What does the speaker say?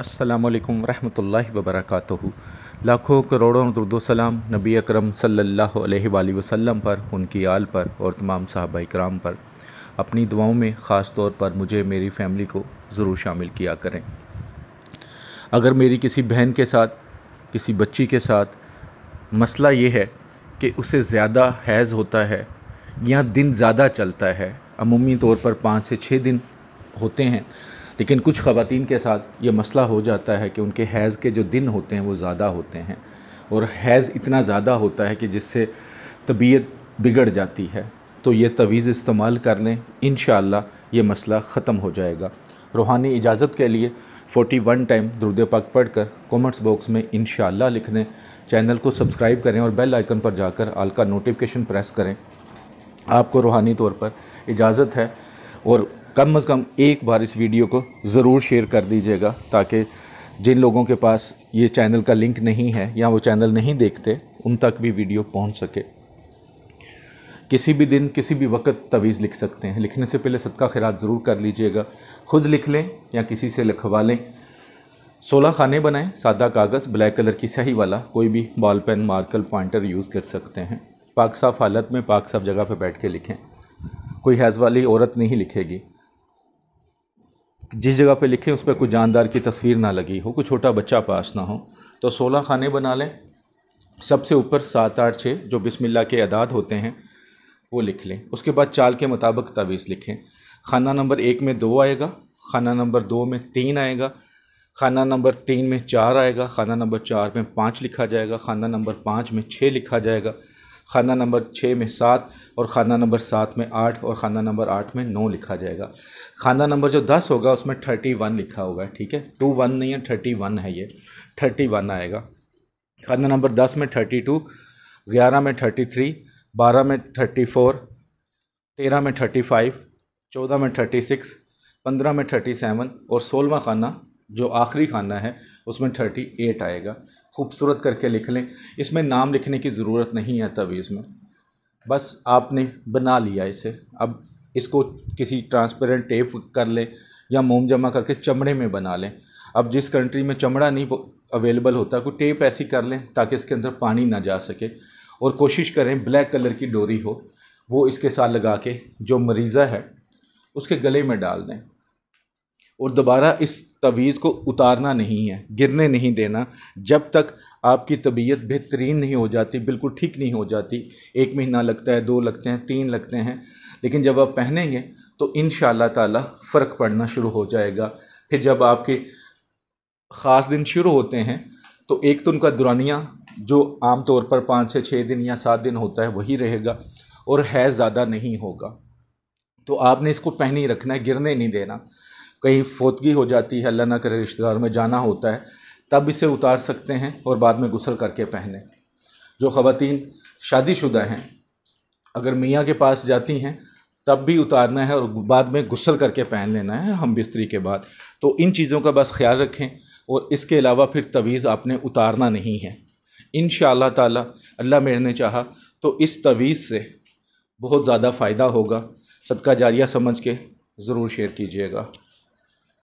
असलकम वालेकुम रहमतुल्लाहि लाखों करोड़ों दुरुदोसलाम नबी अकरम सल्लल्लाहु अलैहि वसल्लम पर उनकी आल पर और तमाम साहबा कराम पर अपनी दुआओं में ख़ास तौर पर मुझे मेरी फ़ैमिली को ज़रूर शामिल किया करें अगर मेरी किसी बहन के साथ किसी बच्ची के साथ मसला ये है कि उसे ज़्यादा हैज़ होता है या दिन ज़्यादा चलता है अमूमी तौर पर पाँच से छः दिन होते हैं लेकिन कुछ ख़वान के साथ ये मसला हो जाता है कि उनके हैज़ के जो दिन होते हैं वो ज़्यादा होते हैं और हैज़ इतना ज़्यादा होता है कि जिससे तबीयत बिगड़ जाती है तो ये तवीज़ इस्तेमाल कर लें इन ये मसला ख़त्म हो जाएगा रूहानी इजाज़त के लिए 41 टाइम दुरुद पाक पढ़ कर कॉमेंट्स बॉक्स में इन लिख दें चैनल को सब्सक्राइब करें और बेल आइकन पर जाकर आल का नोटिफिकेशन प्रेस करें आपको रूहानी तौर पर इजाज़त है और कम से कम एक बार इस वीडियो को ज़रूर शेयर कर दीजिएगा ताकि जिन लोगों के पास ये चैनल का लिंक नहीं है या वो चैनल नहीं देखते उन तक भी वीडियो पहुंच सके किसी भी दिन किसी भी वक्त तवीज़ लिख सकते हैं लिखने से पहले सदका खैरात ज़रूर कर लीजिएगा ख़ुद लिख लें या किसी से लिखवा लें सोलह खाने बनाएं सादा कागज़ ब्लैक कलर की सही वाला कोई भी ball pen marker pointer use कर सकते हैं पाक साफ हालत में पाक साफ जगह पर बैठ के लिखें कोई हैज़ वाली औरत नहीं लिखेगी जिस जगह पे लिखे उस पर कोई जानदार की तस्वीर ना लगी हो कोई छोटा बच्चा पास ना हो तो सोलह खाने बना लें सबसे ऊपर सात आठ छः जो बिस्मिल्लाह के अदाद होते हैं वो लिख लें उसके बाद चाल के मुताबिक तवीज़ लिखें खाना नंबर एक में दो आएगा खाना नंबर दो में तीन आएगा खाना नंबर तीन में चार आएगा खाना नंबर चार में पाँच लिखा जाएगा खाना नंबर पाँच में छः लिखा जाएगा खाना नंबर छः में सात और खाना नंबर सात में आठ और खाना नंबर आठ में नौ लिखा जाएगा खाना नंबर जो दस होगा उसमें थर्टी वन लिखा होगा ठीक है टू वन नहीं है थर्टी वन है ये थर्टी वन आएगा खाना नंबर दस में थर्टी टू ग्यारह में थर्टी थ्री बारह में थर्टी फोर तेरह में थर्टी फाइव चौदह में थर्टी सिक्स पंद्रह में थर्टी सेवन और सोलवा खाना जो आखिरी खाना है उसमें थर्टी एट आएगा खूबसूरत करके लिख लें इसमें नाम लिखने की ज़रूरत नहीं है तवीज़ में बस आपने बना लिया इसे अब इसको किसी ट्रांसपेरेंट टेप कर लें या मोम जमा करके चमड़े में बना लें अब जिस कंट्री में चमड़ा नहीं अवेलेबल होता कोई टेप ऐसी कर लें ताकि इसके अंदर पानी ना जा सके और कोशिश करें ब्लैक कलर की डोरी हो वो इसके साथ लगा के जो मरीज़ा है उसके गले में डाल दें और दोबारा इस तवीज़ को उतारना नहीं है गिरने नहीं देना जब तक आपकी तबीयत बेहतरीन नहीं हो जाती बिल्कुल ठीक नहीं हो जाती एक महीना लगता है दो लगते हैं तीन लगते हैं लेकिन जब आप पहनेंगे तो इन ताला फ़र्क पड़ना शुरू हो जाएगा फिर जब आपके ख़ास दिन शुरू होते हैं तो एक तो उनका दुरानिया जो आम तौर पर पाँच से छः दिन या सात दिन होता है वही रहेगा और है ज़्यादा नहीं होगा तो आपने इसको पहन ही रखना है गिरने नहीं देना कहीं फोतगी हो जाती है अल्लाह ना करे रिश्तेदार में जाना होता है तब इसे उतार सकते हैं और बाद में गुसल करके पहने जो ख़वातीन शादीशुदा हैं अगर मियाँ के पास जाती हैं तब भी उतारना है और बाद में गुसल करके पहन लेना है हम बिस्तरी के बाद तो इन चीज़ों का बस ख्याल रखें और इसके अलावा फिर तवीज़ आपने उतारना नहीं है इन शाह अल्लाह मेर ने चाह तो इस तवीज़ से बहुत ज़्यादा फ़ायदा होगा सदका जारिया समझ के ज़रूर शेयर कीजिएगा